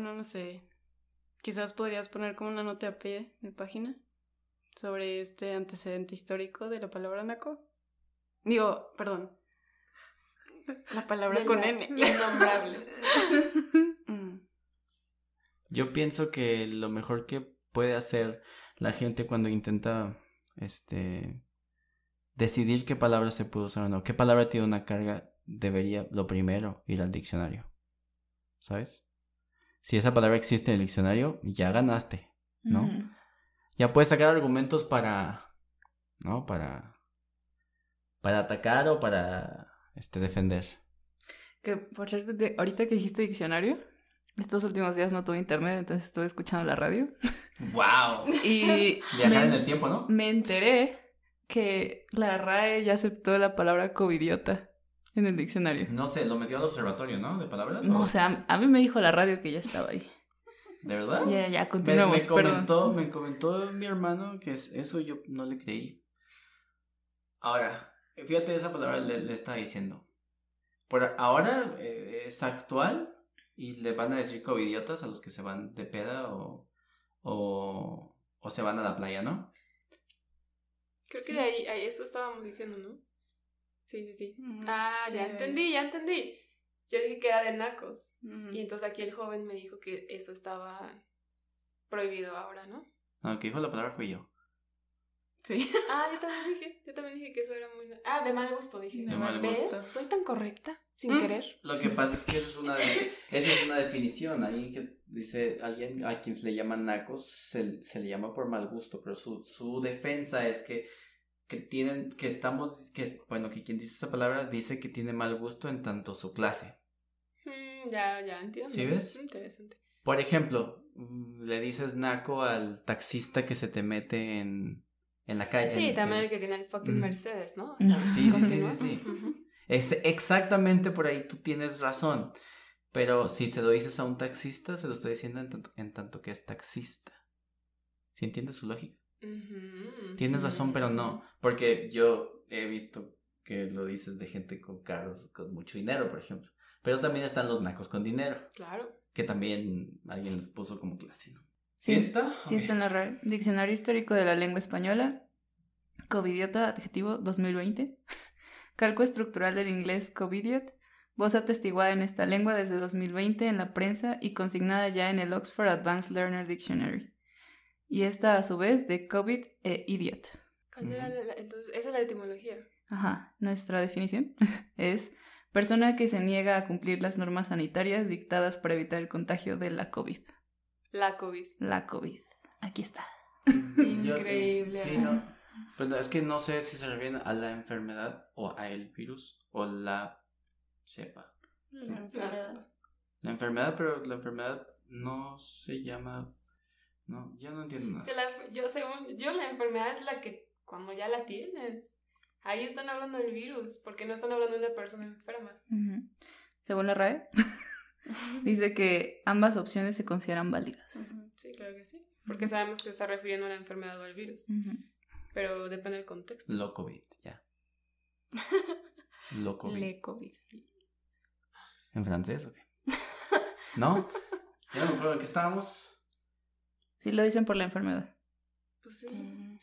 no sé, quizás podrías poner como una nota a pie de página sobre este antecedente histórico de la palabra naco. Digo, perdón. La palabra con N. Innombrable. Mm. Yo pienso que lo mejor que puede hacer la gente cuando intenta este decidir qué palabra se puede usar o no, qué palabra tiene una carga, debería lo primero ir al diccionario. ¿Sabes? si esa palabra existe en el diccionario, ya ganaste, ¿no? Ya puedes sacar argumentos para, ¿no? Para, para atacar o para, este, defender. Que, por cierto, ahorita que dijiste diccionario, estos últimos días no tuve internet, entonces estuve escuchando la radio. ¡Wow! y... en el tiempo, ¿no? Me enteré que la RAE ya aceptó la palabra covidiota. En el diccionario. No sé, lo metió al observatorio, ¿no? De palabras. No, o, sea, a mí me dijo la radio que ya estaba ahí. ¿De verdad? Ya, ya, continuamos. Me, comentó, me comentó mi hermano que eso yo no le creí. Ahora, fíjate, esa palabra le, estaba diciendo. Por ahora eh, es actual y le van a decir covidiotas a los que se van de peda o, o, se van a la playa, ¿no? Creo que ahí, ahí, eso estábamos diciendo, ¿no? Sí, sí, sí. Ah, ya entendí, ya entendí. Yo dije que era de nacos. Y entonces aquí el joven me dijo que eso estaba prohibido ahora, ¿no? No, que dijo la palabra fui yo. Sí. Ah, yo también dije, yo también dije que eso era muy... Ah, de mal gusto, dije. De mal gusto. Soy tan correcta, sin mm. querer. Lo que pasa es que esa es una, esa es una definición. Alguien que dice, alguien a quien se le llama nacos, se, se le llama por mal gusto, pero su, su defensa es que que tienen, que estamos, que bueno, que quien dice esa palabra dice que tiene mal gusto en tanto su clase. Mm, ya, ya entiendo. ¿Sí ves? Mm, interesante. Por ejemplo, mm, le dices naco al taxista que se te mete en, la calle. Sí, también el que tiene el fucking Mercedes, ¿no? sí, sí, sí, sí, es exactamente por ahí tú tienes razón. Pero si se lo dices a un taxista, se lo está diciendo en tanto, en tanto que es taxista. ¿Sí entiendes su lógica? Tienes razón, pero no, mm. porque yo he visto que lo dices de gente con carros con mucho dinero, por ejemplo. Pero también están los nacos con dinero. Claro. Que también alguien les puso como clase, ¿no? Sí, está. Sí está en la red. Diccionario histórico de la lengua española. Covidiota, adjetivo 2020. Calco estructural del inglés Covidiot. Voz atestiguada en esta lengua desde 2020 en la prensa y consignada ya en el Oxford Advanced Learner Dictionary y esta a su vez de COVID e idiot. entonces, esa es la etimología. Ajá, nuestra definición es persona que se niega a cumplir las normas sanitarias dictadas para evitar el contagio de la COVID. La COVID. La COVID. Aquí está. Mm, eh, Increíble. sí, no. Pero pues, es que no sé si se refiere a la enfermedad o a el virus o la cepa. La enfermedad. La enfermedad, pero la enfermedad no se llama ¿no? Yo no entiendo nada. que la, yo, según yo, la enfermedad es la que cuando ya la tienes. Ahí están hablando del virus, porque no están hablando de una persona enferma. Según la RAE, dice que ambas opciones se consideran válidas. Sí, claro que sí. Porque sabemos que está refiriendo a la enfermedad o al virus. Pero depende del contexto. Lo COVID, ya. Lo COVID. Le COVID. ¿En francés o qué? ¿No? Ya no me estábamos. Sí lo dicen por la enfermedad. Pues sí.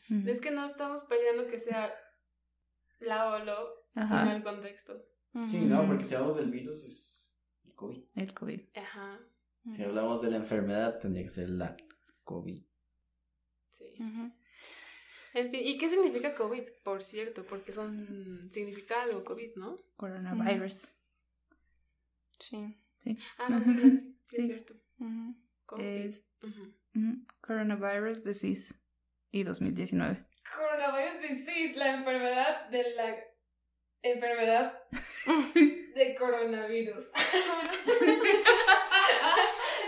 Mm. Es que no estamos peleando que sea la o lo, sino el contexto. Mm. Sí, no, porque si hablamos del virus es el COVID. El COVID. Ajá. Si hablamos de la enfermedad, tendría que ser la COVID. Sí. En fin, ¿y qué significa COVID, por cierto? Porque son. significa algo COVID, ¿no? Coronavirus. Sí. sí. Ah, no, sí, sí, sí, es cierto. COVID. Es, Coronavirus Disease y 2019. Coronavirus Disease, la enfermedad de la enfermedad de coronavirus.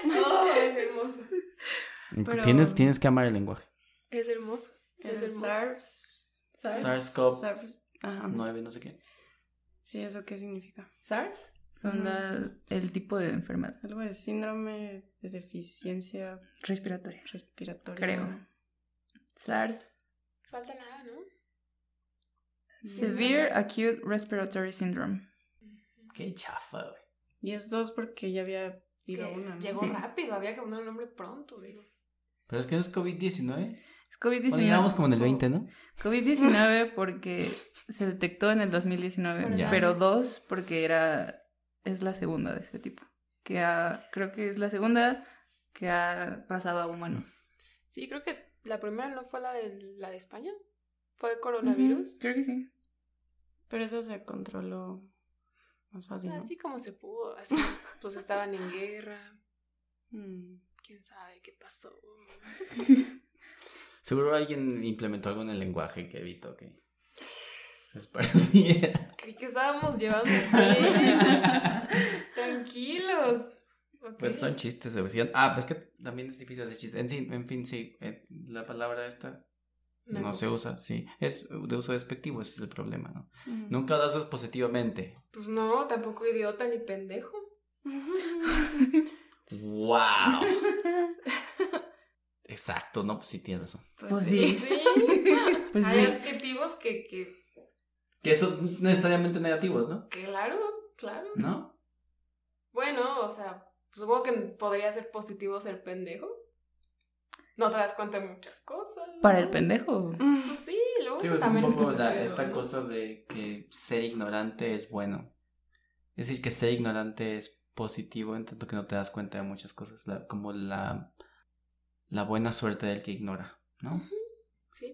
No es hermoso. Um, tienes, que amar el lenguaje. Es hermoso. Es el SARS. SARS. SARS-CoV-9, no sé qué. Sí, ¿eso qué significa? ¿SARS? Son el tipo de enfermedad. Algo de síndrome de deficiencia respiratoria. Respiratoria. Creo. SARS. Falta nada, ¿no? Severe Acute Respiratory Syndrome. Qué chafa, güey. Y es dos porque ya había ido una. Llegó rápido, había que poner el nombre pronto, digo. Pero es que no es COVID-19. Es COVID-19. Bueno, como en el 20, ¿no? COVID-19 porque se detectó en el 2019, pero dos porque era es la segunda de este tipo, que ha, creo que es la segunda que ha pasado a humanos. Sí, creo que la primera no fue la de, la de España, fue coronavirus. creo que sí. Pero eso se controló más fácil. Así como se pudo, así. pues estaban en guerra. Mm. ¿Quién sabe qué pasó? Seguro alguien implementó algo en el lenguaje que evitó que es Creí que estábamos llevando Tranquilos. Pues son chistes obesidad. Ah, pues que también es difícil de chistes. En fin, en fin sí, eh, la palabra esta no, se usa, sí. Es de uso despectivo, ese es el problema, ¿no? Nunca lo usas positivamente. Pues no, tampoco idiota ni pendejo. ¡Wow! Exacto, no, pues sí tienes razón. Pues, pues sí. Pues Hay adjetivos que, que que son necesariamente negativos, ¿no? Claro, claro. ¿No? Bueno, o sea, supongo que podría ser positivo ser pendejo. No te das cuenta de muchas cosas. Para el pendejo. Pues sí, luego sí, pues también un esta cosa de que ser ignorante es bueno. Es decir, que ser ignorante es positivo en tanto que no te das cuenta de muchas cosas. como la, la buena suerte del que ignora, ¿no?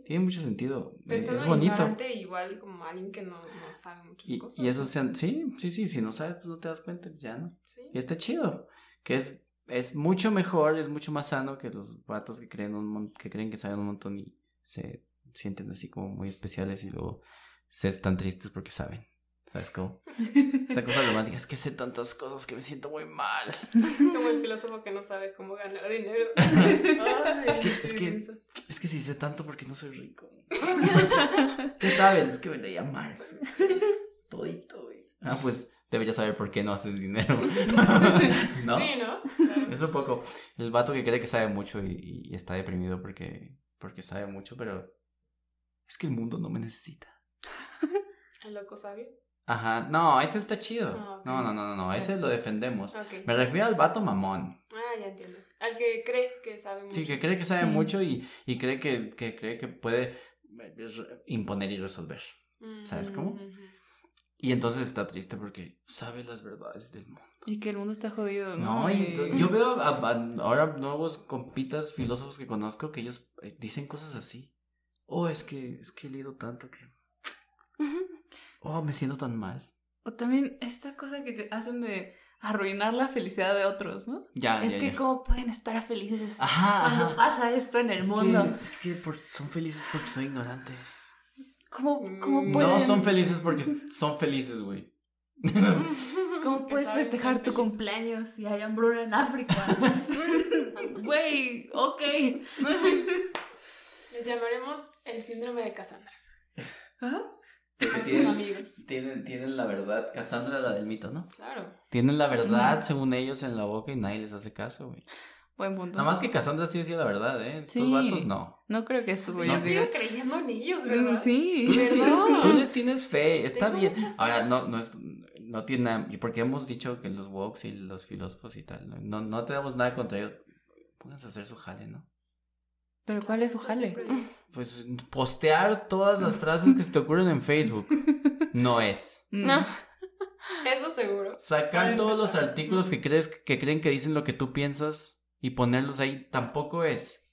Tiene mucho sentido. Eh, es bonito. igual como alguien que no, sabe muchas y, cosas. Y eso, pues. sean, sí, sí, sí, si no sabes, pues no te das cuenta, ya no. Y está chido, que es, es mucho mejor, es mucho más sano que los vatos que creen, un, que, creen que saben un montón y se sienten así como muy especiales y luego se están tristes porque saben. ¿Sabes cómo? Esta cosa romántica es que sé tantas cosas que me siento muy mal. Como el filósofo que no sabe cómo ganar dinero. es, que, es, es que si sé tanto porque no soy rico. ¿Qué sabes? Es que me a Marx. Todito, Ah, pues debería saber por qué no haces dinero. ¿No? Sí, ¿no? Es un poco el vato que cree que sabe mucho y, está deprimido porque, porque sabe mucho, pero es que el mundo no me necesita. El loco sabio. Ajá, no, ese está chido. Ah, no, no, no, no, ese lo defendemos. Me refiero al vato mamón. Ah, ya entiendo. Al que cree que sabe mucho. Sí, que cree que sabe mucho y, cree que, cree que puede eh, imponer y resolver. ¿Sabes cómo? Mm, y entonces está triste porque sabe las verdades del mundo. Y que el mundo está jodido, ¿no? yo veo ahora nuevos compitas filósofos que conozco que ellos eh, dicen cosas así. Oh, es que, es que he leído tanto que oh, me siento tan mal. O también esta cosa que te hacen de arruinar la felicidad de otros, ¿no? Ya. Es que cómo pueden estar felices ajá, cuando pasa esto en el mundo. es que son felices porque son ignorantes. ¿Cómo, cómo mm, pueden? No son felices porque son felices, güey. ¿Cómo puedes festejar tu cumpleaños si hay hambruna en África? Güey, ok. Les llamaremos el síndrome de Cassandra. ¿Ah? tienen, Tienen, la verdad, Cassandra la del mito, ¿no? Claro. Tienen la verdad, según ellos, en la boca y nadie les hace caso, güey. Buen punto. Nada más que Cassandra sí decía la verdad, ¿eh? Estos vatos no. No creo que estos güeyes. No. creyendo en ellos, mm, ¿verdad? Sí. ¿Verdad? Tú les tienes fe, está bien. Ahora, no, no es, no tiene nada, porque hemos dicho que los woks y los filósofos y tal, no, no tenemos nada contra ellos. pueden hacer su jale, ¿no? ¿Pero cuál es su jale? Pues postear todas las frases que se te ocurren en Facebook. No es. Mm. No. Eso seguro. Sacar todos los artículos que crees que creen que dicen lo que tú piensas y ponerlos ahí tampoco es.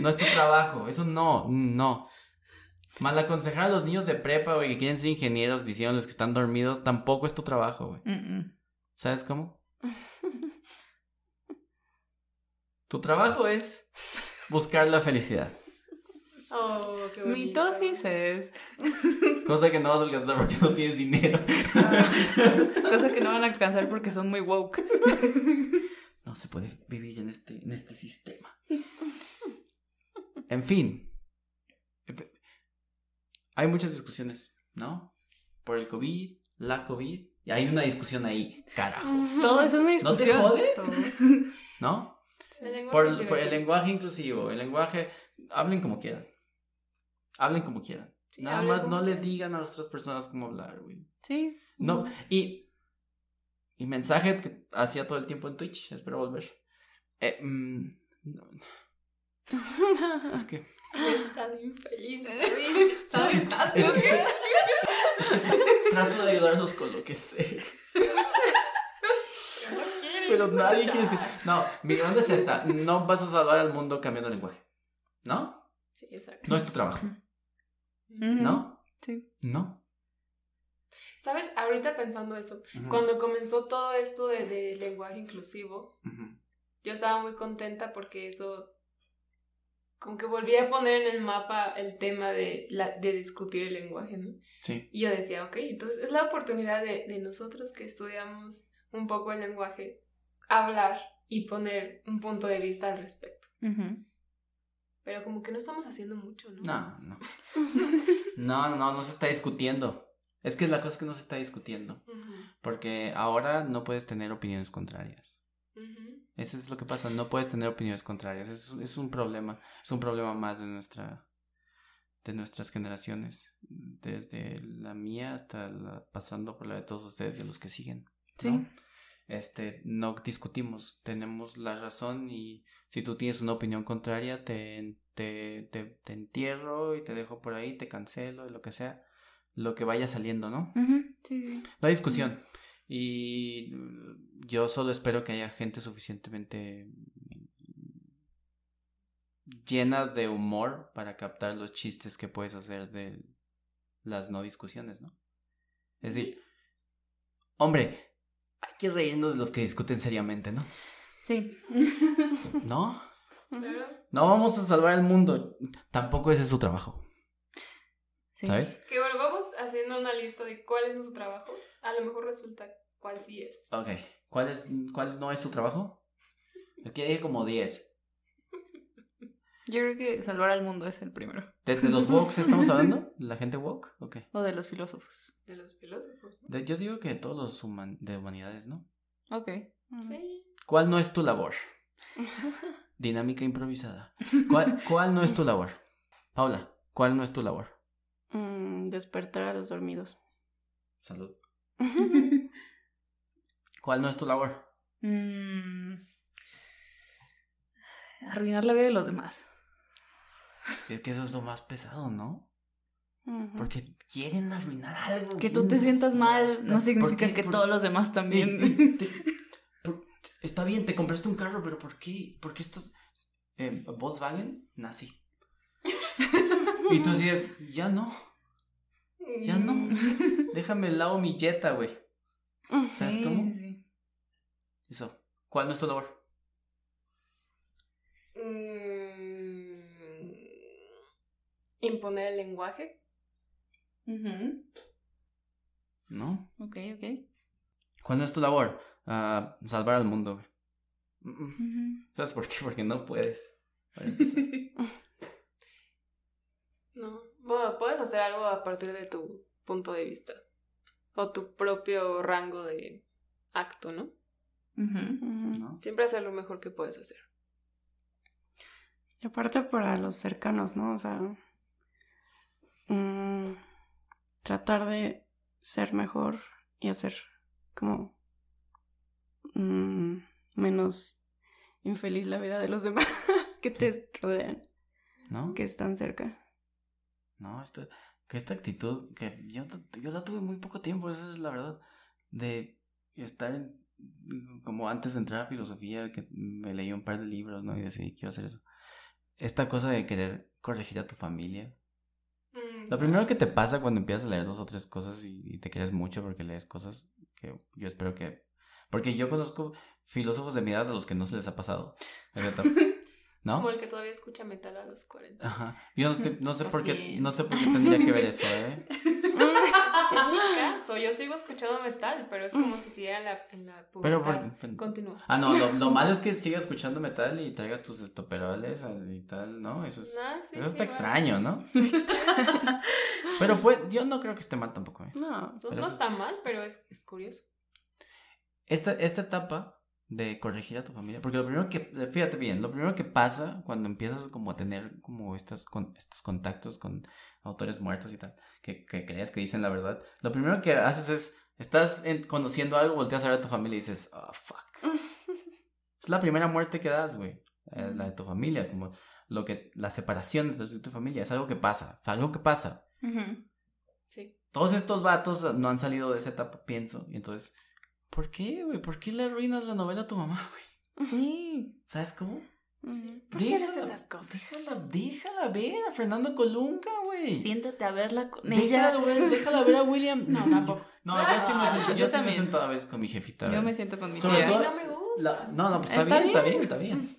No es tu trabajo. Eso no, no. Mal aconsejar a los niños de prepa, güey, que quieren ser ingenieros diciéndoles que están dormidos, tampoco es tu trabajo, güey. ¿Sabes cómo? tu trabajo es Buscar la felicidad. Oh, qué bonito. Mitosis es. Cosa que no vas a alcanzar porque no tienes dinero. Ah, cosa, que no van a alcanzar porque son muy woke. No se puede vivir en este, en este sistema. En fin. Hay muchas discusiones, ¿no? Por el COVID, la COVID. Y hay una discusión ahí, carajo. Todo es una discusión. ¿No te jode? ¿No? por, el, lenguaje inclusivo, el lenguaje, hablen como quieran. Hablen como quieran. Nada más no le digan a otras personas cómo hablar, güey. Sí. No, y, y mensaje que hacía todo el tiempo en Twitch, espero volver. Eh, mm, es que... Están infelices güey. ¿Sabes trato de ayudarlos con lo que eh. sé. nadie quiere No, mi dónde es esta. No vas a salvar al mundo cambiando el lenguaje. ¿No? Sí, exacto. No es tu trabajo. ¿No? Sí. ¿No? ¿Sabes? Ahorita pensando eso, cuando comenzó todo esto de, lenguaje inclusivo, yo estaba muy contenta porque eso, como que volví a poner en el mapa el tema de, la, de discutir el lenguaje, ¿no? Sí. Y yo decía, ok, entonces es la oportunidad de, de nosotros que estudiamos un poco el lenguaje, hablar y poner un punto de vista al respecto. Pero como que no estamos haciendo mucho, ¿no? No, no. no, no, no, se está discutiendo. Es que la cosa es que no se está discutiendo. Porque ahora no puedes tener opiniones contrarias. Eso es lo que pasa, no puedes tener opiniones contrarias. Es, un problema, es un problema más de nuestra de nuestras generaciones, desde la mía hasta la, pasando por la de todos ustedes y los que siguen. Sí este, no discutimos, tenemos la razón y si tú tienes una opinión contraria, te, te, entierro y te dejo por ahí, te cancelo lo que sea, lo que vaya saliendo, ¿no? La discusión. Y mm, yo solo espero que haya gente suficientemente llena de humor para captar los chistes que puedes hacer de las no discusiones, ¿no? Es decir, hombre, hay que reírnos de los que discuten seriamente, ¿no? Sí. ¿No? No vamos a salvar el mundo. Tampoco ese es su trabajo. Sí. ¿Sabes? Que bueno, vamos haciendo una lista de cuál es nuestro trabajo. A lo mejor resulta cuál sí es. Ok. ¿Cuál, es, cuál no es su trabajo? Aquí dije como 10. Yo creo que salvar al mundo es el primero. ¿De, los woke estamos hablando? la gente woke? ¿O O de los filósofos. De los filósofos. yo digo que de todos los de humanidades, ¿no? Ok. Mm. Sí. ¿Cuál no es tu labor? Dinámica improvisada. ¿Cuál, no es tu labor? Paula, ¿cuál no es tu labor? Mm, despertar a los dormidos. Salud. ¿Cuál no es tu labor? Mm. arruinar la vida de los demás. Es que eso es lo más pesado, ¿no? Porque quieren arruinar algo. Que tú te sientas mal no significa que todos los demás también. está bien, te compraste un carro, pero ¿por qué? ¿Por qué estos... Eh, Volkswagen, nací. y tú dices, ya no. Ya no. Déjame el lado mi Jetta, güey. ¿Sabes cómo? Eso. ¿Cuál es tu labor? Mm, imponer el lenguaje. ¿No? Ok, ok. ¿Cuál es tu labor? Ah, salvar al mundo. ¿Sabes por qué? Porque no puedes. no. puedes hacer algo a partir de tu punto de vista. O tu propio rango de acto, ¿no? ¿No? Siempre hacer lo mejor que puedes hacer. Y aparte para los cercanos, ¿no? O sea, Mm, tratar de ser mejor y hacer como mm, menos infeliz la vida de los demás que te rodean, Que están cerca. No, que esta actitud, que yo, yo la tuve muy poco tiempo, esa es la verdad, de estar como antes de entrar a filosofía, que me leí un par de libros, ¿no? Y decidí que iba a hacer eso. Esta cosa de querer corregir a tu familia, lo primero que te pasa cuando empiezas a leer dos o tres cosas y, te crees mucho porque lees cosas que yo espero que. Porque yo conozco filósofos de mi edad a los que no se les ha pasado. ¿No? Como el que todavía escucha metal a los 40. Ajá. Yo no, sé por qué, no sé por qué tendría que ver eso, ¿eh? es mi caso, yo sigo escuchando metal, pero es mm. como si siguiera la, en la Pero Continúa. Ah, no, lo, malo es que sigas escuchando metal y traigas tus estoperoles y tal, ¿no? Eso, es, ah, eso está extraño, ¿no? pero pues, yo no creo que esté mal tampoco. ¿eh? No, no está mal, pero es, es curioso. Esta, esta etapa de corregir a tu familia. Porque lo primero que, fíjate bien, lo primero que pasa cuando empiezas como a tener como estas, estos contactos con autores muertos y tal, que, que, crees que dicen la verdad, lo primero que haces es, estás conociendo algo, volteas a ver a tu familia y dices, oh, fuck. es la primera muerte que das, güey. Eh, la de tu familia, como lo que, la separación de tu, familia, es algo que pasa, es algo que pasa. Sí. Todos estos vatos no han salido de esa etapa, pienso, y entonces ¿Por qué, güey? ¿Por qué le arruinas la novela a tu mamá, güey? Sí. ¿Sabes cómo? Mm, ¿Por qué déjala, esas cosas? Déjala, déjala ver a Fernando Colunga, güey. Siéntate a verla con Déjala, ver a William. No, tampoco. No, yo sí me ah, siento, yo, me siento a vez con mi jefita. Yo me siento con mi jefita. a mí no me gusta. no, no, pues está, bien, está bien, está bien.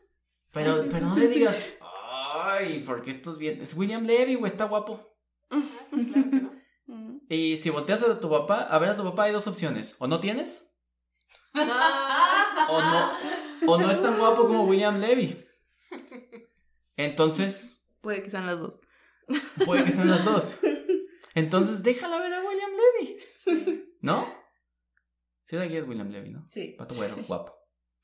Pero, pero no le digas, ay, porque esto es bien. Es William Levy, güey, está guapo. sí, claro y si volteas a tu papá, a ver a tu papá hay dos opciones. O no tienes. o no. O no es tan guapo como William Levy. Entonces. Puede que sean las dos. Puede que sean las dos. Entonces déjala ver a William Levy. ¿No? Sí, de aquí es William Levy, ¿no? Sí. bueno, guapo.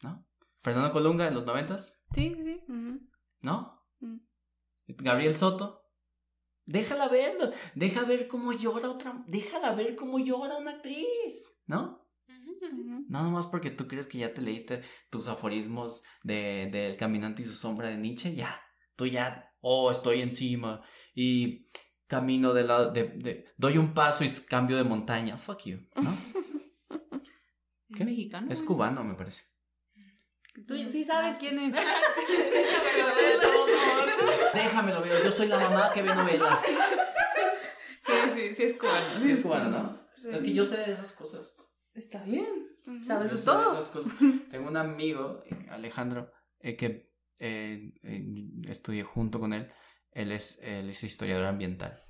¿No? Fernando Colunga en los noventas. Sí, sí, sí. ¿No? Mm. Gabriel Soto. Déjala ver, deja ver cómo llora otra, déjala ver cómo llora una actriz, ¿no? No nomás porque tú crees que ya te leíste tus aforismos de, El caminante y su sombra de Nietzsche, ya. Tú ya, oh, estoy encima y camino de lado, De, doy un paso y cambio de montaña. Fuck you, ¿no? ¿Qué? mexicano? Es cubano, me parece. Tú sí sabes quién es. Déjamelo veo, yo soy la mamá que ve novelas. Sí, sí, sí es cubano. Sí es cubano, ¿no? Es que yo sé de esas cosas. Está bien. Sabes sé todo. De esas cosas. Tengo un amigo, eh, Alejandro, eh, que eh, estudié junto con él. Él es, él es historiador ambiental.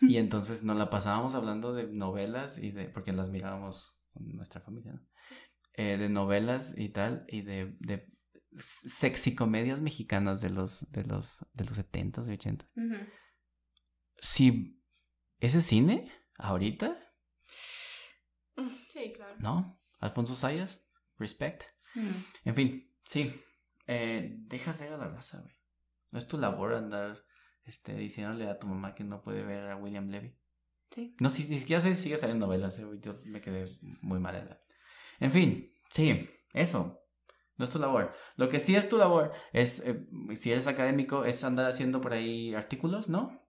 Y entonces nos la pasábamos hablando de novelas y de. porque las mirábamos con nuestra familia, ¿no? Sí. Eh, de novelas y tal, y de, de comedias mexicanas de los, de los, de los 70s y 80s. Si ese cine, ahorita. Sí, claro. ¿No? Alfonso Sayas, respect. Mm. En fin, sí. Eh, deja ser a la raza, güey. No es tu labor andar este, diciéndole a tu mamá que no puede ver a William Levy. Sí. No, si, ni siquiera sé sigue saliendo novelas, eh, Yo me quedé muy mal en la. En fin, sí, eso. No es tu labor. Lo que sí es tu labor es, eh, si eres académico, es andar haciendo por ahí artículos, ¿no?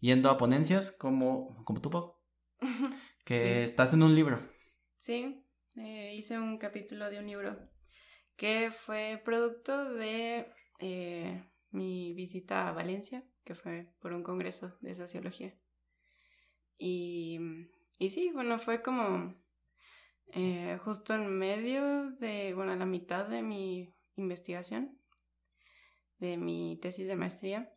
Yendo a ponencias como, como tú, Que estás en un libro. Sí, eh, hice un capítulo de un libro que fue producto de eh, mi visita a Valencia, que fue por un congreso de sociología. Y, y sí, bueno, fue como eh, justo en medio de, bueno, la mitad de mi investigación, de mi tesis de maestría.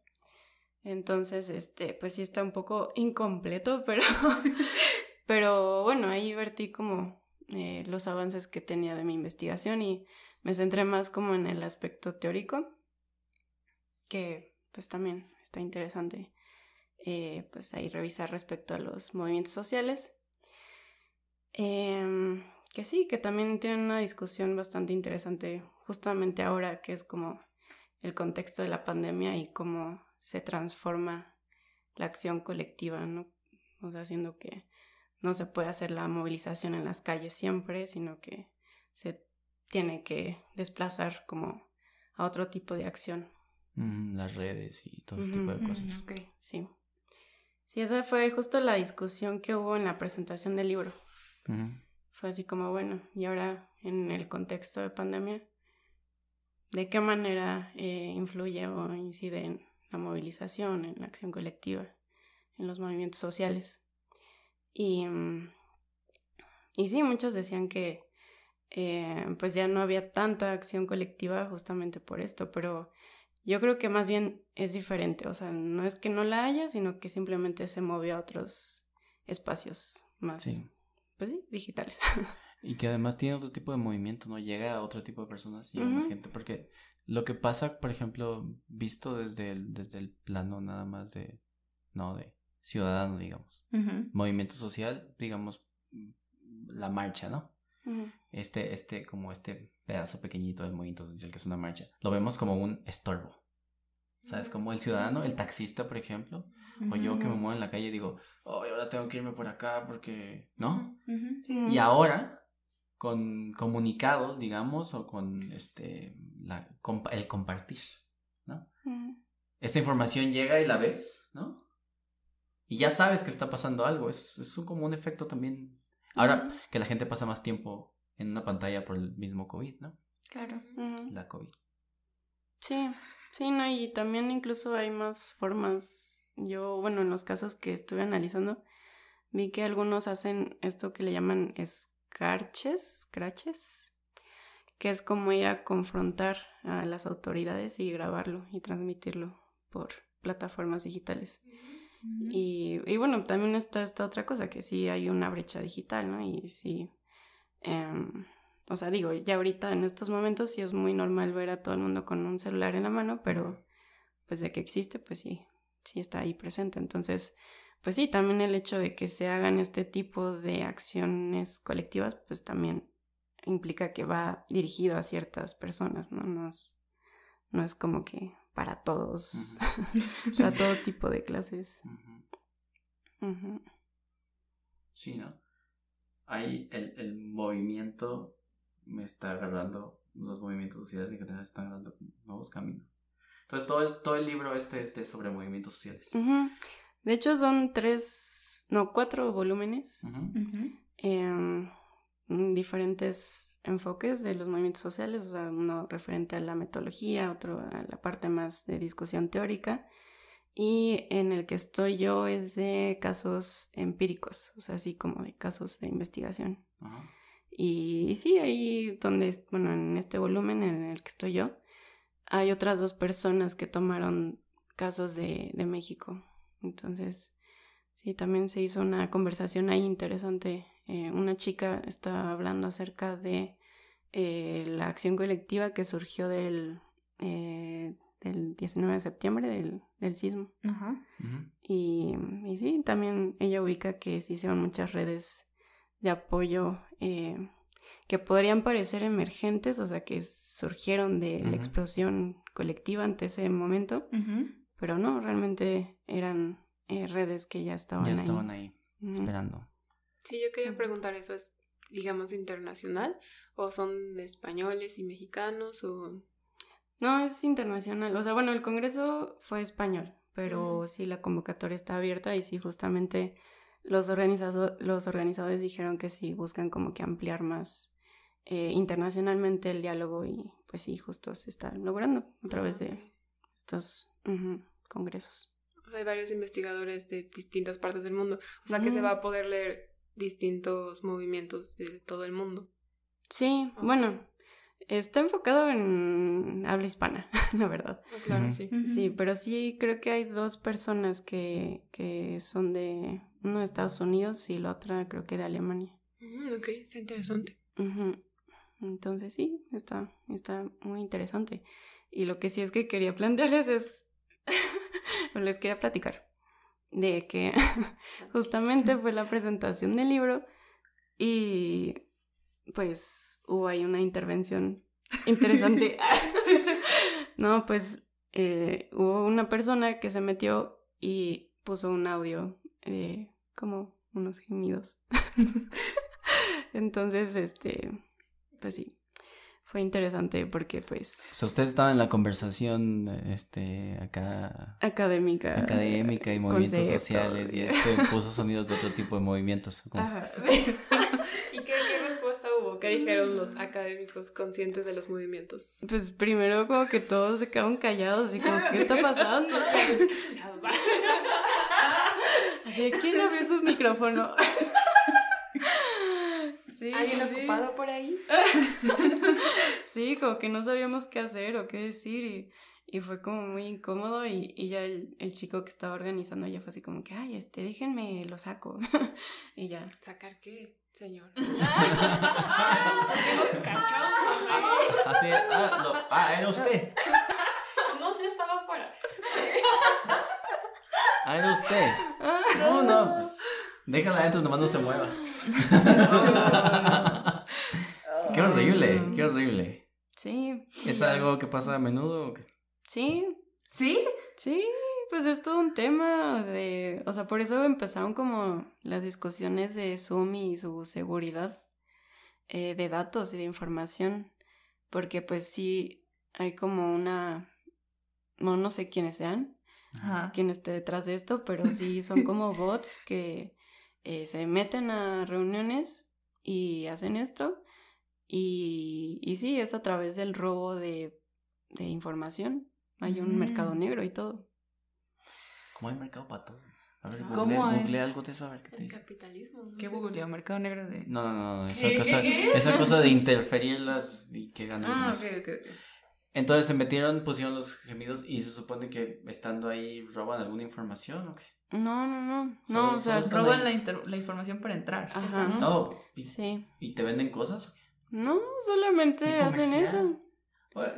Entonces, este, pues sí está un poco incompleto, pero, pero bueno, ahí vertí como eh, los avances que tenía de mi investigación y me centré más como en el aspecto teórico, que pues también está interesante, eh, pues ahí revisar respecto a los movimientos sociales eh, que sí, que también tiene una discusión bastante interesante justamente ahora, que es como el contexto de la pandemia y cómo se transforma la acción colectiva, ¿no? O sea, haciendo que no se puede hacer la movilización en las calles siempre, sino que se tiene que desplazar como a otro tipo de acción. Mm, las redes y todo tipo de cosas. sí. Sí, esa fue justo la discusión que hubo en la presentación del libro. Fue así como, bueno, y ahora en el contexto de pandemia, ¿de qué manera eh, influye o incide en la movilización, en la acción colectiva, en los movimientos sociales? Y, mm, y sí, muchos decían que eh, pues ya no había tanta acción colectiva justamente por esto, pero yo creo que más bien es diferente, o sea, no es que no la haya, sino que simplemente se movió a otros espacios más pues sí, digitales. Y que además tiene otro tipo de movimiento, ¿no? Llega a otro tipo de personas y a más gente. Porque lo que pasa, por ejemplo, visto desde el, desde el plano nada más de, no, de ciudadano, digamos. Movimiento social, digamos, la marcha, ¿no? Este, este, como este pedazo pequeñito del movimiento social que es una marcha. Lo vemos como un estorbo. ¿Sabes? Como el ciudadano, el taxista, por ejemplo, o yo que me muevo en la calle y digo, oh, ahora tengo que irme por acá porque, ¿no? Y ahora, con comunicados, digamos, o con este, la, el compartir, ¿no? Mm. Esa información llega y la ves, ¿no? Y ya sabes que está pasando algo, es, un, como un efecto también. Ahora que la gente pasa más tiempo en una pantalla por el mismo COVID, ¿no? Claro. La COVID. Sí. Sí, no, y también incluso hay más formas. Yo, bueno, en los casos que estuve analizando, vi que algunos hacen esto que le llaman escarches, craches, que es como ir a confrontar a las autoridades y grabarlo y transmitirlo por plataformas digitales. y, y, bueno, también está esta otra cosa, que sí hay una brecha digital, ¿no? Y sí, em, o sea, digo, ya ahorita en estos momentos sí es muy normal ver a todo el mundo con un celular en la mano, pero pues de que existe, pues sí, sí está ahí presente. Entonces, pues sí, también el hecho de que se hagan este tipo de acciones colectivas, pues también implica que va dirigido a ciertas personas, ¿no? No es, no es como que para todos, para todo tipo de clases. Sí, ¿no? Hay el, el movimiento me está agarrando los movimientos sociales y que te están agarrando nuevos caminos. Entonces todo el, todo el libro este es sobre movimientos sociales. De hecho son tres, no, cuatro volúmenes, em, diferentes enfoques de los movimientos sociales, o sea, uno referente a la metodología, otro a la parte más de discusión teórica. Y en el que estoy yo es de casos empíricos, o sea, así como de casos de investigación. Ajá y, sí, ahí donde, bueno, en este volumen en el que estoy yo, hay otras dos personas que tomaron casos de, de México. Entonces, sí, también se hizo una conversación ahí interesante. Eh, una chica está hablando acerca de eh, la acción colectiva que surgió del, eh, del 19 de septiembre del, del sismo. Ajá. y, y sí, también ella ubica que se hicieron muchas redes de apoyo eh, que podrían parecer emergentes, o sea, que surgieron de la explosión colectiva ante ese momento, pero no, realmente eran eh, redes que ya estaban ahí. Ya estaban ahí, esperando. Sí, yo quería preguntar eso, ¿es, digamos, internacional o son españoles y mexicanos o...? No, es internacional, o sea, bueno, el Congreso fue español, pero sí la convocatoria está abierta y sí justamente los, los organizadores dijeron que sí, buscan como que ampliar más eh, internacionalmente el diálogo y pues sí, justo se está logrando a través ah, de estos congresos. hay varios investigadores de distintas partes del mundo, o sea que se va a poder leer distintos movimientos de todo el mundo. Sí, bueno, Está enfocado en habla hispana, la verdad. Ah, claro, sí. Sí, pero sí creo que hay dos personas que, que son de uno de Estados Unidos y la otra creo que de Alemania. Ah, ok, está interesante. Entonces sí, está, está muy interesante. Y lo que sí es que quería plantearles es, les quería platicar de que justamente fue la presentación del libro y pues hubo ahí una intervención interesante. no, pues eh, hubo una persona que se metió y puso un audio eh, como unos gemidos. Entonces, este, pues sí, fue interesante porque pues... O usted estaba en la conversación, este, acá... Académica. Académica y movimientos sociales y este puso sonidos de otro tipo de movimientos. ¿Y ¿Qué dijeron los académicos conscientes de los movimientos? Pues primero como que todos se quedaron callados y como, ¿qué está pasando? ¿Quién abrió su micrófono? ¿Alguien ocupado por ahí? sí, como que no sabíamos qué hacer o qué decir y, fue como muy incómodo y, ya el, el, chico que estaba organizando ya fue así como que, ay, este, déjenme, lo saco. y ya. ¿Sacar qué? Señor. Así, ah, ah, era usted. No, sé estaba afuera. Ah, era usted. No, no, pues. Déjala adentro, nomás no se mueva. qué horrible, qué horrible. Sí. ¿Es algo que pasa a menudo o qué? Sí. ¿Sí? Sí. Pues es todo un tema de, o sea, por eso empezaron como las discusiones de Zoom y su seguridad eh, de datos y de información, porque pues sí hay como una, no, no sé quiénes sean, Ajá. quién esté detrás de esto, pero sí son como bots que eh, se meten a reuniones y hacen esto, y, y sí, es a través del robo de, información, hay un mercado mm. negro y todo. ¿Cómo hay mercado para todo? A ver, google, algo de eso a ver qué te dice. capitalismo. ¿Qué googleé? ¿Mercado negro de.? No, no, no. esa, cosa, esa cosa de interferir las. y que ganan. Ah, ok, ok, Entonces se metieron, pusieron los gemidos y se supone que estando ahí roban alguna información o qué. No, no, no. No, o sea, roban la, la, información para entrar. Ajá. ¿no? Oh, sí. ¿Y te venden cosas o qué? No, solamente hacen eso.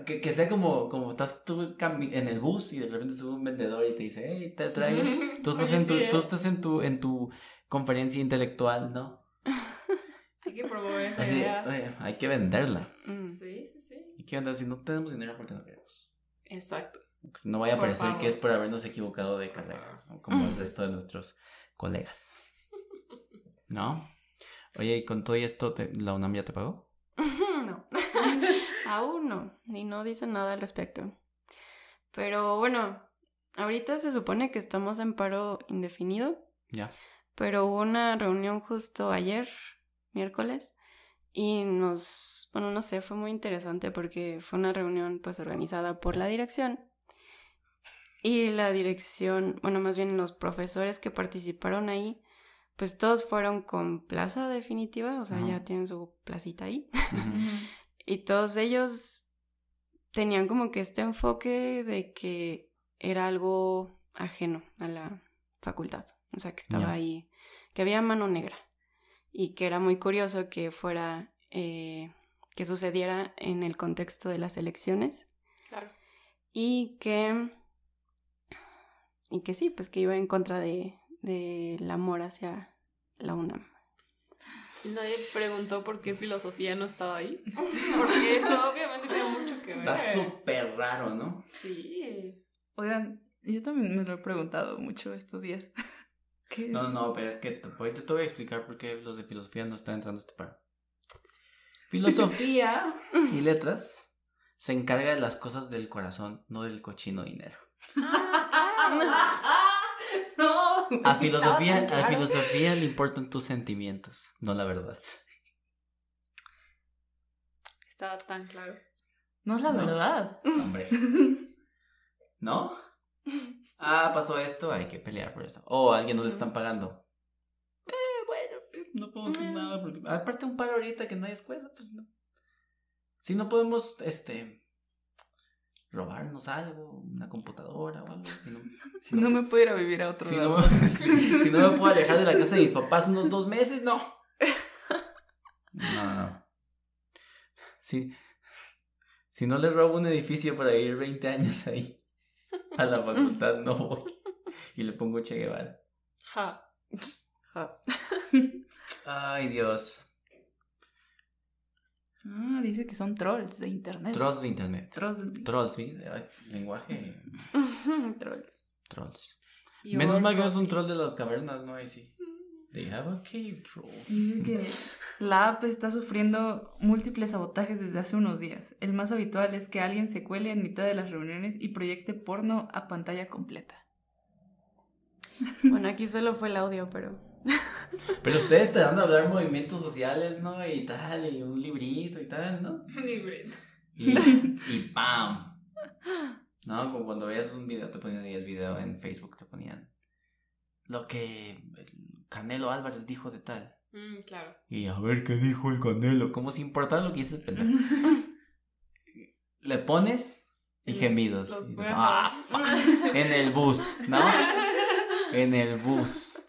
Que, sea como, como estás tú en el bus y de repente sube un vendedor y te dice, hey, te traigo. Tú estás, en, tu, eh. tú estás en, tu, en tu conferencia intelectual, ¿no? hay que promover esa idea. hay que venderla. Mm. Sí, sí, sí. y que onda Si no tenemos dinero, ¿por qué no queremos? Exacto. No vaya a parecer que es por habernos equivocado de carrera, como el resto de nuestros colegas. ¿No? Oye, ¿y con todo esto la UNAM ya te pagó? no, aún no, y no dicen nada al respecto. Pero bueno, ahorita se supone que estamos en paro indefinido. Ya. Pero hubo una reunión justo ayer, miércoles, y nos, bueno, no sé, fue muy interesante porque fue una reunión pues organizada por la dirección. Y la dirección, bueno, más bien los profesores que participaron ahí, pues todos fueron con plaza definitiva, o sea, ya tienen su placita ahí. y todos ellos tenían como que este enfoque de que era algo ajeno a la facultad, o sea, que estaba ahí, que había mano negra y que era muy curioso que fuera, eh, que sucediera en el contexto de las elecciones. Claro. Y que, y que sí, pues que iba en contra de, del amor hacia la UNAM. Nadie preguntó por qué filosofía no estaba ahí. Porque eso obviamente tiene mucho que ver. Está súper raro, ¿no? Sí. Oigan, yo también me lo he preguntado mucho estos días. ¿Qué? No, no, pero es que te, pues, te voy a explicar por qué los de filosofía no están entrando este par. Filosofía y letras se encarga de las cosas del corazón, no del cochino dinero. Ah, ah, ah. No. Pues, a filosofía, a filosofía le importan tus sentimientos, no la verdad. Estaba tan claro. No es la verdad. Hombre. ¿No? Ah, pasó esto, hay que pelear por esto. O oh, alguien nos le están pagando. Eh, bueno, pues, no podemos hacer nada porque. Aparte un paro ahorita que no hay escuela, pues no. Si no podemos, este, robarnos algo, una computadora o algo. no, me puedo ir a vivir a otro lado. si, no me puedo alejar de la casa de mis papás unos dos meses, no. No, no. Si, no le robo un edificio para ir 20 años ahí a la facultad, no voy. Y le pongo Che Guevara. Ay, Dios. Ah, dice que son trolls de internet. Trolls de internet. Trolls, trolls ¿sí? lenguaje. trolls. Trolls. Menos mal que no es un troll de las cavernas, ¿no? Ahí sí. They have a ah, cave troll. Dice la app está sufriendo múltiples sabotajes desde hace unos días. El más habitual es que alguien se cuele en mitad de las reuniones y proyecte porno a pantalla completa. Bueno, aquí solo fue el audio, pero. Pero ustedes te dan a hablar movimientos sociales, ¿no? Y tal, y un librito y tal, ¿no? Un librito. Y, ¡pam! ¿No? Como cuando veías un video, te ponían ahí el video en Facebook, te ponían lo que Canelo Álvarez dijo de tal. Mm, claro. Y a ver qué dijo el Canelo, ¿Cómo se importa lo que dice el pendejo. Le pones y gemidos. Ah, en el bus, ¿no? en el bus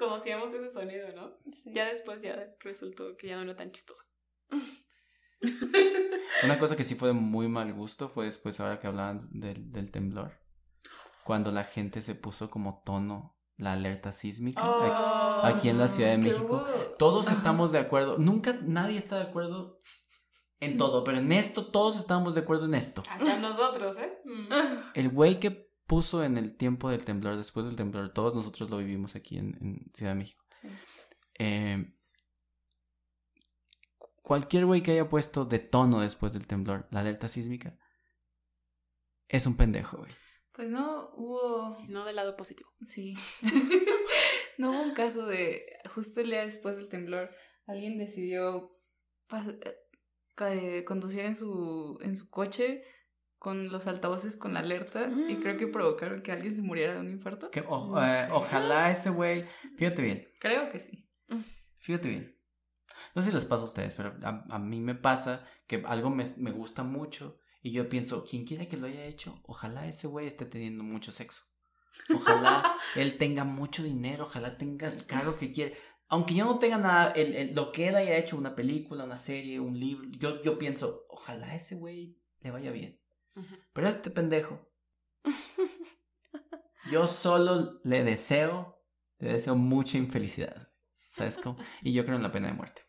conocíamos ese sonido, ¿no? Ya después ya resultó que ya no era tan chistoso. Una cosa que sí fue de muy mal gusto fue después, ahora que hablaban del, temblor, cuando la gente se puso como tono la alerta sísmica aquí, oh, en la Ciudad de México. Todos estamos de acuerdo, nunca nadie está de acuerdo en todo, pero en esto todos estamos de acuerdo en esto. Hasta nosotros, ¿eh? Mm. El güey que puso en el tiempo del temblor, después del temblor, todos nosotros lo vivimos aquí en, Ciudad de México. Eh, cualquier güey que haya puesto de tono después del temblor la alerta sísmica es un pendejo, güey. Pues no hubo. No del lado positivo. Sí. no hubo un caso de. Justo el día después del temblor, alguien decidió eh, eh, conducir en su, en su coche con los altavoces con la alerta y creo que mm. provocaron que alguien se muriera de un infarto. Eh, ojalá ese güey, fíjate bien. Creo que sí. Fíjate bien. No sé si les pasa a ustedes, pero a, mí me pasa que algo me, me, gusta mucho y yo pienso, quien quiera que lo haya hecho, ojalá ese güey esté teniendo mucho sexo. Ojalá él tenga mucho dinero, ojalá tenga el cargo que quiere. Aunque yo no tenga nada, lo que él haya hecho, una película, una serie, un libro, yo, yo pienso, ojalá ese güey le vaya bien. Pero este pendejo. yo solo le deseo, le deseo mucha infelicidad. ¿Sabes cómo? Y yo creo en la pena de muerte.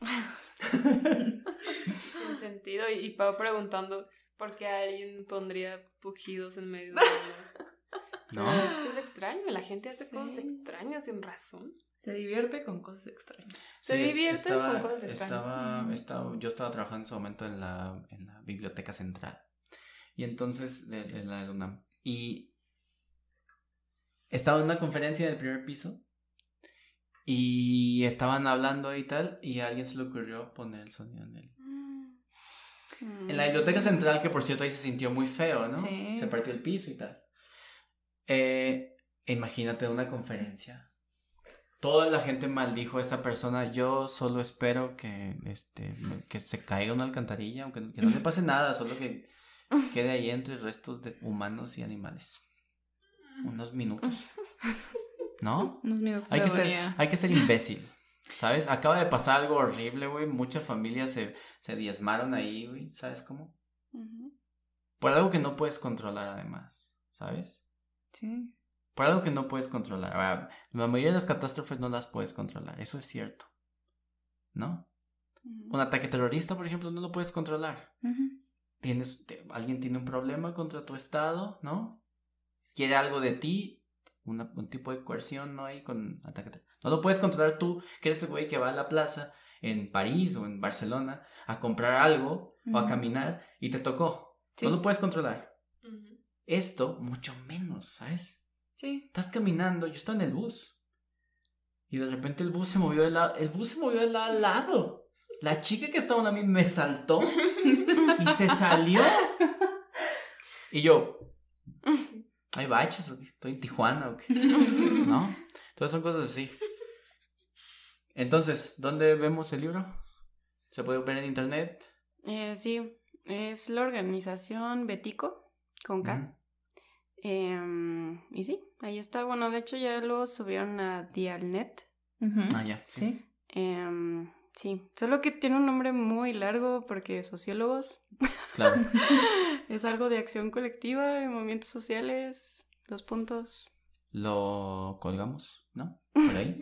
Sin sentido. Y, preguntando por qué alguien pondría pujidos en medio de... No. Es que es extraño, la gente hace cosas extrañas sin razón. Se divierte con cosas extrañas. Se divierte con cosas extrañas. yo estaba trabajando en ese momento en la Biblioteca Central. Y entonces, de, la luna Y estaba en una conferencia en el primer piso y estaban hablando y tal, y alguien se le ocurrió poner el sonido en él. Mm. En la biblioteca central, que por cierto ahí se sintió muy feo, ¿no? Sí. Se partió el piso y tal. Eh, imagínate una conferencia. Toda la gente maldijo a esa persona. Yo solo espero que, este, que se caiga una alcantarilla, aunque que no le pase nada, solo que Quede ahí entre restos de humanos y animales. Unos minutos. ¿No? Unos minutos. Hay que, ser, hay que ser imbécil. ¿Sabes? Acaba de pasar algo horrible, güey. Muchas familias se, se diezmaron ahí, güey. ¿Sabes cómo? Por algo que no puedes controlar, además. ¿Sabes? Sí. Por algo que no puedes controlar. Ah, la mayoría de las catástrofes no las puedes controlar. Eso es cierto. ¿No? Un ataque terrorista, por ejemplo, no lo puedes controlar tienes, alguien tiene un problema contra tu Estado, ¿no? Quiere algo de ti, un tipo de coerción, ¿no? hay con No lo puedes controlar tú, que eres el güey que va a la plaza en París o en Barcelona a comprar algo o a caminar y te tocó. No lo puedes controlar. Esto, mucho menos, ¿sabes? Sí. Estás caminando, yo estaba en el bus. Y de repente el bus se movió lado. El bus se movió de lado lado. La chica que estaba a mí me saltó y se salió. Y yo, ¿hay baches ¿Estoy en Tijuana o ¿No? Todas son cosas así. Entonces, ¿dónde vemos el libro? ¿Se puede ver en internet? Eh, sí, es la organización Betico, con K. Em, y sí, ahí está. Bueno, de hecho ya lo subieron a Dialnet. Ah, ya. Sí. Em, Sí, solo que tiene un nombre muy largo porque sociólogos. Claro. es algo de acción colectiva, de movimientos sociales, los puntos. Lo colgamos, ¿no? Por ahí.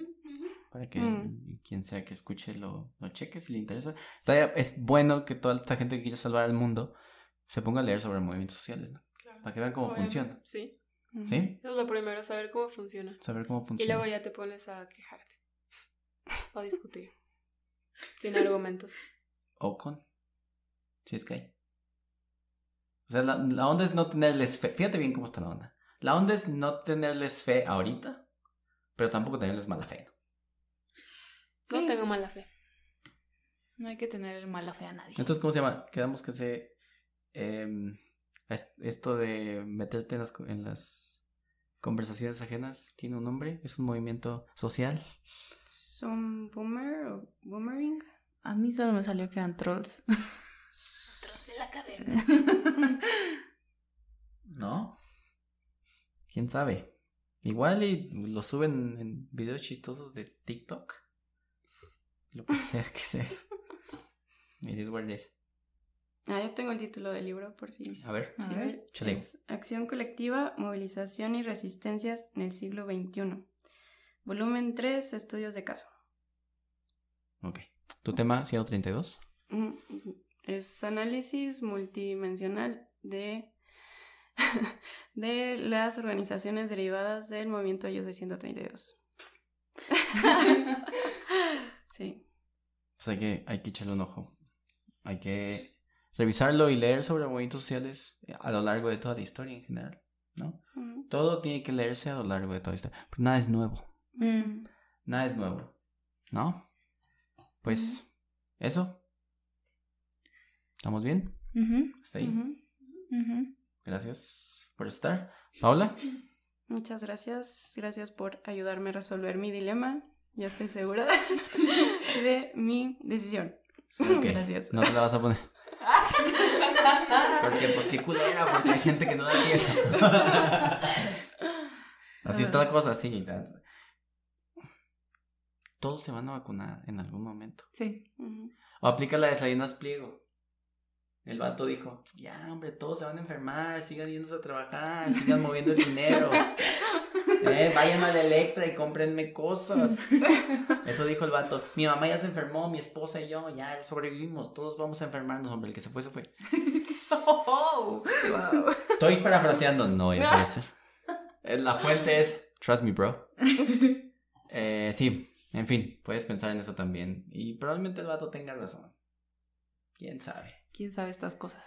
para que mm. quien sea que escuche lo, lo, cheque si le interesa. Está, es bueno que toda esta gente que quiere salvar al mundo se ponga a leer sobre movimientos sociales, ¿no? Para que vean cómo funciona. Sí. ¿Sí? Eso es lo primero, saber cómo funciona. Saber cómo funciona. Y luego ya te pones a quejarte. O a discutir. Sin argumentos. O con. Si es que hay. O sea, la, onda es no tenerles fe. Fíjate bien cómo está la onda. La onda es no tenerles fe ahorita, pero tampoco tenerles mala fe. No, no tengo mala fe. No hay que tener mala fe a nadie. Entonces, ¿cómo se llama? Quedamos que se... Em, esto de meterte en las, en las conversaciones ajenas tiene un nombre. Es un movimiento social. ¿Son boomer o boomering A mí solo me salió que eran trolls. trolls la caverna. ¿No? ¿Quién sabe? Igual y lo suben en videos chistosos de TikTok. Lo que sea que sea eso. It is what it is. Ah, yo tengo el título del libro por si. A ver, a Acción colectiva, movilización y resistencias en el siglo XXI. Volumen 3, estudios de caso. Ok. ¿Tu tema 132? Mm, es análisis multidimensional de, de las organizaciones derivadas del movimiento Yo Soy 132. sí. Pues hay que, hay que echarle un ojo. Hay que revisarlo y leer sobre movimientos sociales a lo largo de toda la historia en general, ¿no? Todo tiene que leerse a lo largo de toda la historia. Pero nada es nuevo. Mm. Nada es nuevo, ¿no? Pues eso. ¿Estamos bien? ahí. Gracias por estar. Paula. Muchas gracias. Gracias por ayudarme a resolver mi dilema. Ya estoy segura de mi decisión. Gracias. No te la vas a poner. Porque, pues, qué culera, porque hay gente que no da tiempo. Así está la cosa, sí todos se van a vacunar en algún momento. Sí. O aplica la de Pliego. El vato dijo, ya, hombre, todos se van a enfermar, sigan yéndose a trabajar, sigan moviendo el dinero. Eh, vayan a la Electra y cómprenme cosas. Eso dijo el vato. Mi mamá ya se enfermó, mi esposa y yo ya sobrevivimos, todos vamos a enfermarnos, hombre, el que se fue se fue. Estoy parafraseando, no, ya puede eh, La fuente es, trust me, bro. sí, eh, en fin, puedes pensar en eso también. Y probablemente el vato tenga razón. ¿Quién sabe? ¿Quién sabe estas cosas?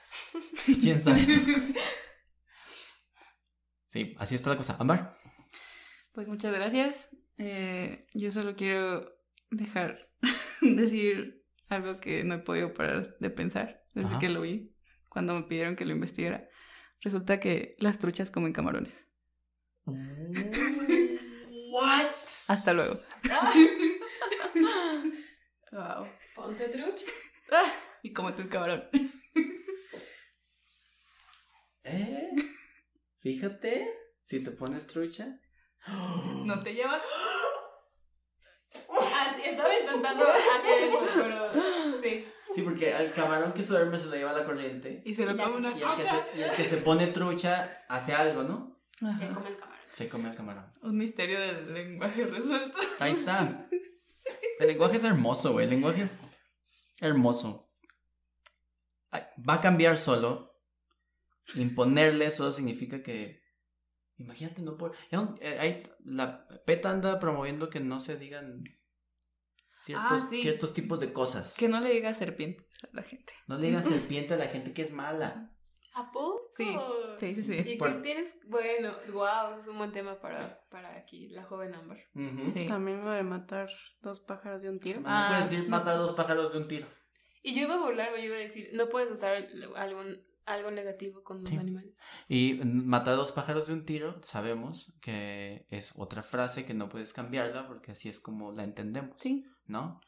¿Quién sabe estas cosas? Sí, así está la cosa. Ambar. Pues muchas gracias. Eh, yo solo quiero dejar decir algo que no he podido parar de pensar desde que lo vi, cuando me pidieron que lo investigara. Resulta que las truchas comen camarones. Mm. Hasta luego. Ponte trucha. y come tu camarón ¿Eh? Fíjate, si te pones trucha. No te lleva. Así, estaba intentando hacer eso, pero sí. Sí, porque al camarón que suerme se lo lleva la corriente. Y se lo come una trucha y el que se pone trucha hace algo, ¿no? Se come el camarón. Se come el camarón. Un misterio del lenguaje resuelto. Ahí está. El lenguaje es hermoso, güey. El lenguaje es hermoso. Va a cambiar solo. Imponerle solo significa que. Imagínate, no por. Eh, la PETA anda promoviendo que no se digan ah, ciertos, tipos de cosas. Que no le diga serpiente a la gente. No le diga serpiente a la gente que es mala. ¿A Sí, sí, sí. Y tienes, bueno, wow, es un buen tema para, para aquí, la joven Amber. También lo matar dos pájaros de un tiro. Ah, puedes decir ah, matar dos pájaros de un tiro. Y yo iba a burlarme, yo iba a decir, no puedes usar algo negativo con los animales. Y matar dos pájaros de un tiro, sabemos que es otra frase que no puedes cambiarla porque así es como la entendemos. Sí. ¿No?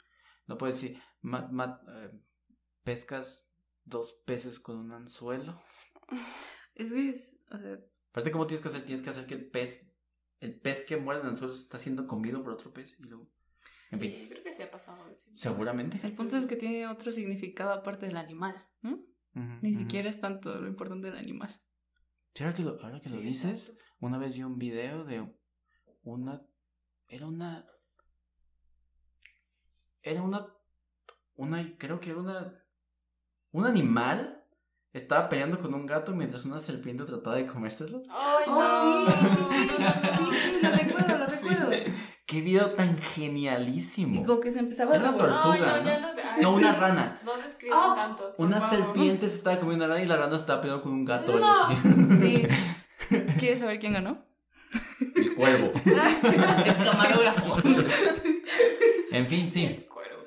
No puedes decir, eh, pescas dos peces con un anzuelo. Es que es, o sea... Aparte, ¿cómo tienes que hacer? Tienes que hacer que el pez, el pez que muere en el suelo está siendo comido por otro pez y luego... En creo que se ha pasado. Seguramente. El punto es que tiene otro significado aparte del animal, Ni siquiera es tanto lo importante del animal. ahora que lo, ahora que lo dices, una vez vi un video de una... Era una... Era una... Una... Creo que era una... Un animal estaba peleando con un gato mientras una serpiente trataba de comérselo. ¡Ay, oh, no. sí, sí, sí, sí, sí, lo recuerdo, lo recuerdo. Qué video tan genialísimo. Y que se empezaba Era a una tortuga. no, ¿no? Ya no, te... no, una rana. ¿Dónde describo ah. tanto. Una serpiente se estaba comiendo a la rana y la rana se estaba peleando con un gato. No. Sí. ¿Quieres saber quién ganó? El cuervo. El camarógrafo. en fin, sí. El cuervo.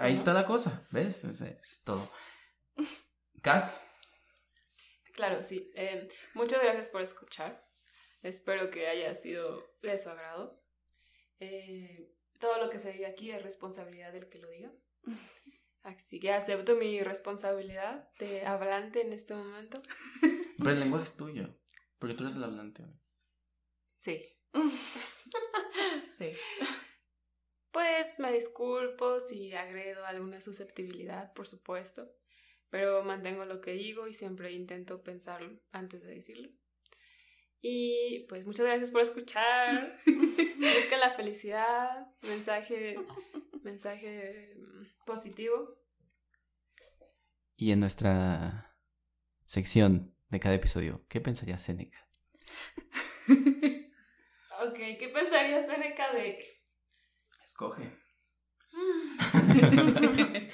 Ahí está la cosa, ¿ves? es, es todo. Cas, Claro, sí. Em, muchas gracias por escuchar. Espero que haya sido de su agrado. Eh, todo lo que se diga aquí es responsabilidad del que lo diga. Así que acepto mi responsabilidad de hablante en este momento. Pero el lenguaje es tuyo, porque tú eres el hablante. Sí. sí. Pues me disculpo si agredo alguna susceptibilidad, por supuesto pero mantengo lo que digo y siempre intento pensar antes de decirlo. Y pues muchas gracias por escuchar. Busca la felicidad, mensaje, mensaje mm, positivo. Y en nuestra sección de cada episodio, ¿qué pensaría Seneca? ok, ¿qué pensaría Seneca de Escoge.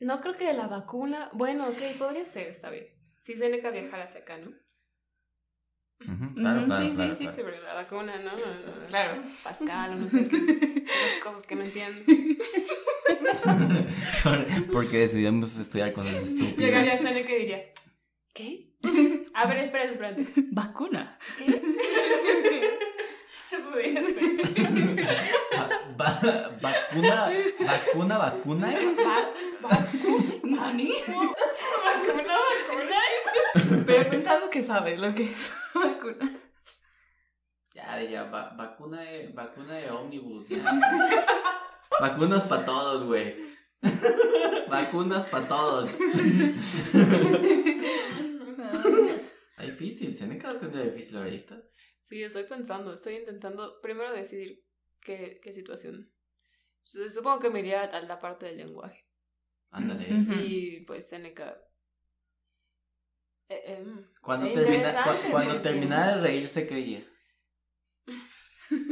No creo que de la vacuna. Bueno, ok, podría ser, está bien. Si sí, viajara hacia acá, ¿no? claro, claro, sí, sí, sí, sí, pero la vacuna, ¿no? Claro. Pascal, o no sé qué. Esas cosas que no entiendo. Porque decidimos estudiar cosas estúpidas. Llegaría a y diría, ¿qué? A ver, espera, espera. ¿Vacuna? ¿Qué? ¿Qué? Eso diría, ser. Va ¿Vacuna? ¿Vacuna? ¿Vacuna? ¿Nani? ¿Vacuna, vacuna? Pero pensando que sabe lo que es vacuna. Ya, ya, vacuna de, vacuna de ómnibus, Vacunas para todos, güey. Vacunas para todos. Está difícil, acabó el de difícil ahorita. Sí, estoy pensando, estoy intentando primero decidir qué, situación. supongo que me iría a la parte del lenguaje. Ándale. Y pues Seneca. Eh, eh, cuando, eh, termina, terminara de reírse, creía.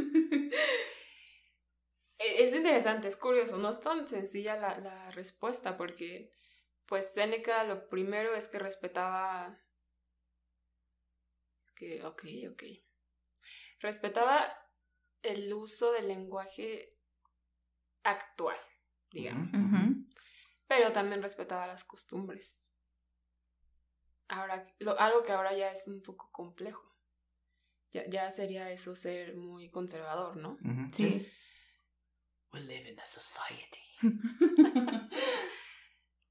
E-, es interesante, es curioso, no es tan sencilla la, la respuesta porque pues Seneca lo primero es que respetaba que ok, ok. Respetaba el uso del lenguaje actual, digamos pero también respetaba las costumbres. Ahora, algo que ahora ya es un poco complejo. Ya, ya sería eso ser muy conservador, ¿no? Sí. We live in a society.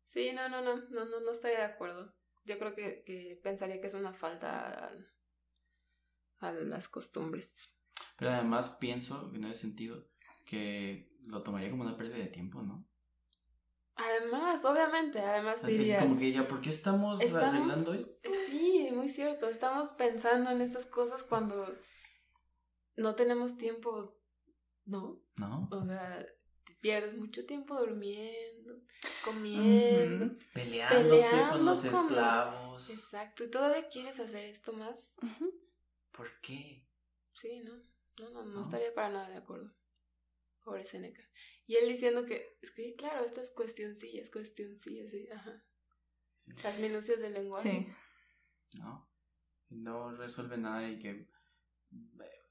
sí, no, no, no, no, no, no estaría de acuerdo. Yo creo que, pensaría que es una falta a, a las costumbres. Pero además pienso, en ese sentido, que lo tomaría como una pérdida de tiempo, ¿no? Además, obviamente, además diría. Como que ¿por qué estamos, arreglando esto? Sí, muy cierto. Estamos pensando en estas cosas cuando no tenemos tiempo, ¿no? No. O sea, pierdes mucho tiempo durmiendo, comiendo, peleándote con los esclavos. Exacto. ¿Y todavía quieres hacer esto más? ¿Por qué? Sí, No, no, no, no estaría para nada de acuerdo. Pobre Seneca. Y él diciendo que, es que claro, esta es cuestioncilla, es cuestioncilla, ajá. Las minucias del lenguaje. No, no resuelve nada y que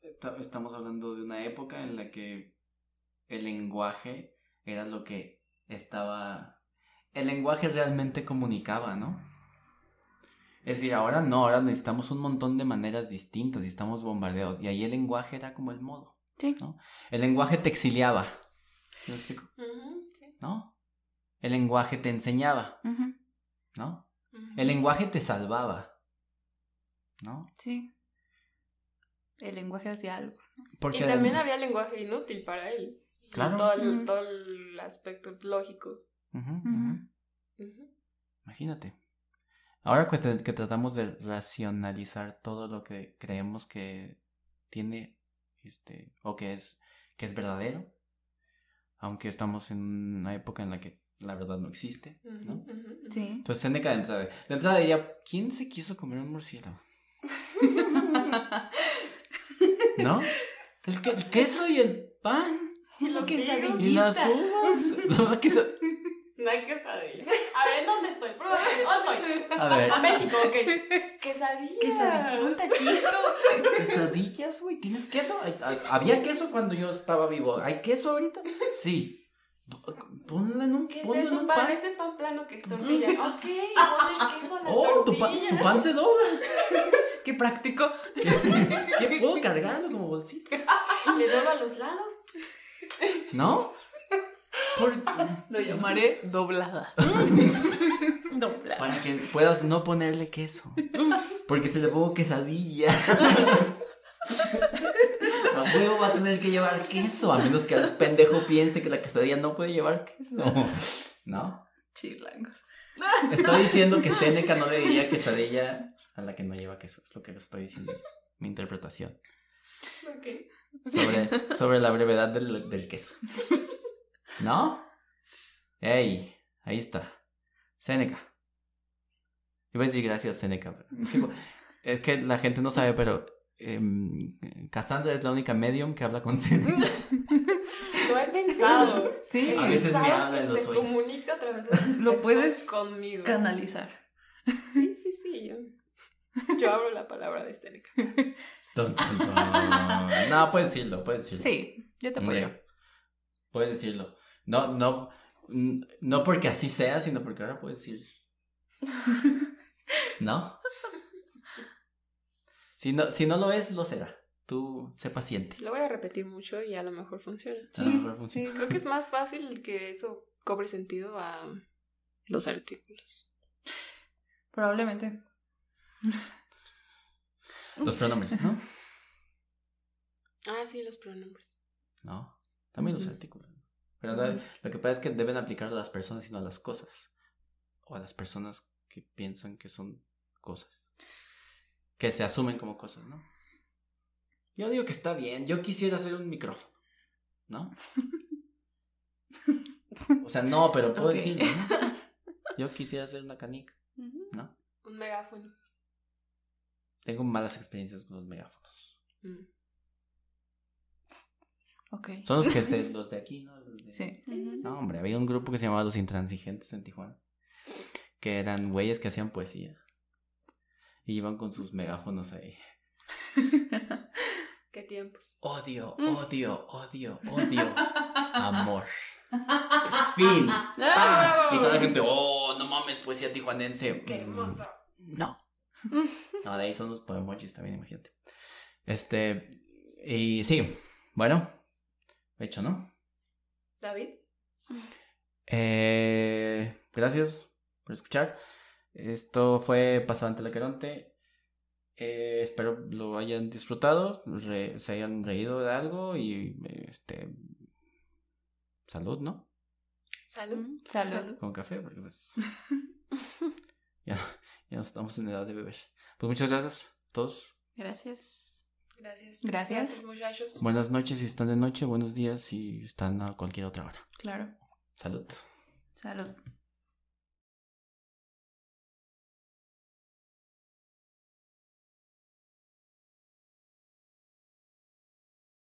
eh, estamos hablando de una época en la que el lenguaje era lo que estaba... El lenguaje realmente comunicaba, ¿no? Es decir, ahora no, ahora necesitamos un montón de maneras distintas y estamos bombardeados. Y ahí el lenguaje era como el modo. Sí. El lenguaje te exiliaba. ¿No? El lenguaje te enseñaba, ¿no? El lenguaje te salvaba, ¿no? Sí. El lenguaje hacía algo. Porque y también había lenguaje inútil para él. Claro. Todo el, todo el aspecto lógico. Imagínate. Ahora que, que tratamos de racionalizar todo lo que creemos que tiene, este, o que es, que es verdadero, aunque estamos en una época en la que la verdad no existe, ¿no? Sí. Entonces Seneca de entrada, de ella, ¿quién se quiso comer un murciélago? ¿No? El, queso y el pan. Y, y las uvas. No hay quesadilla. A ver, ¿en dónde estoy? ¿dónde estoy? A ver. México, ok. Quesadillas. Quesadillas. Un taquito. Quesadillas, güey. ¿Tienes queso? Había queso cuando yo estaba vivo. ¿Hay queso ahorita? Sí. Ponle en un, ¿Qué es un pan. Parece pan plano que es tortilla. ok, ponle el queso a la oh, tortilla. Tu, tu pan se dobla. Qué práctico. ¿Qué, puedo cargarlo como bolsita? Le dobla a los lados. ¿No? Lo llamaré doblada. doblada. Para que puedas no ponerle queso. Porque se le pongo quesadilla. A va a tener que llevar queso, a menos que el pendejo piense que la quesadilla no puede llevar queso. ¿No? Chilangos. Estoy diciendo que Seneca no le diría quesadilla a la que no lleva queso. Es lo que estoy diciendo. Mi interpretación. Sobre, la brevedad del queso. ¿No? Ey, ahí está. Seneca. Iba a decir gracias, Seneca. es que la gente no sabe, pero em, Cassandra es la única medium que habla con Seneca. Lo he pensado. Sí, a veces me habla en los se comunica a través de sus Lo puedes canalizar. Sí, sí, sí. Yo, abro la palabra de Seneca. No, puedes decirlo, puedes decirlo. Sí, yo te apoyo. Puedes decirlo. No, no, no porque así sea, sino porque ahora puedes decir. ¿No? Si no, si no lo es, lo será. Tú sé paciente. Lo voy a repetir mucho y a lo mejor funciona. creo que es más fácil que eso cobre sentido a los artículos. Probablemente. Los pronombres, ¿no? Ah, sí, los pronombres. ¿No? También los artículos. Pero lo que pasa es que deben aplicarlo a las personas y no a las cosas. O a las personas que piensan que son cosas. Que se asumen como cosas, ¿no? Yo digo que está bien. Yo quisiera hacer un micrófono, ¿no? o sea, no, pero puedo decir Yo quisiera hacer una canica, ¿no? Un megáfono. Tengo malas experiencias con los megáfonos. Mm. Son los que se, los de aquí, ¿no? Los de... Sí. No, hombre, había un grupo que se llamaba Los Intransigentes en Tijuana, que eran güeyes que hacían poesía. Y iban con sus megáfonos ahí. ¿Qué tiempos? Odio, mm. odio, odio, odio. Amor. fin. Ah, y toda la gente, oh, no mames, poesía tijuanense. Qué hermoso. Mm, no. No, de ahí son los poemochis también, imagínate. Este, y sí, bueno, hecho, ¿no? David. Eh, gracias por escuchar. Esto fue Pasante la Eh, espero lo hayan disfrutado, se hayan reído de algo y este salud, ¿no? Salud, mm, salud. Con café, porque pues ya, ya estamos en edad de beber. Pues muchas gracias a todos. Gracias. Gracias. Gracias. Buenas noches si están de noche, buenos días si están a cualquier otra hora. Claro. Salud. Salud.